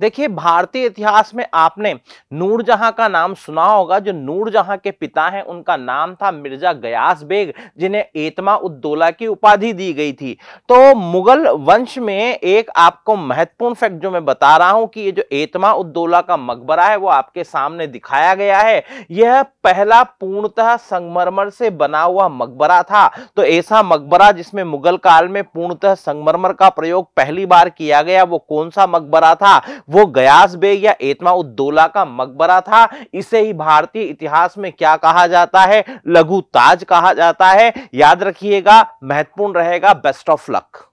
देखिए भारतीय इतिहास में आपने नूरजहां का नाम सुना होगा जो नूरजहां के पिता हैं उनका नाम था मिर्जा गयास बेग जिन्हें एतमा उद्दोला की उपाधि दी गई थी तो मुगल वंश में एक आपको महत्वपूर्ण फैक्ट जो मैं बता रहा हूं कि ये जो एतमा उद्दोला का मकबरा है वो आपके सामने दिखाया गया है यह पहला पूर्णतः संगमरमर से बना हुआ मकबरा था तो ऐसा मकबरा जिसमें मुगल काल में पूर्णतः संगमरमर का प्रयोग पहली बार किया गया वो कौन सा मकबरा था वो गयास बेग या एतमा उद्दोला का मकबरा था इसे ही भारतीय इतिहास में क्या कहा जाता है लघु ताज कहा जाता है याद रखिएगा महत्वपूर्ण रहेगा बेस्ट ऑफ लक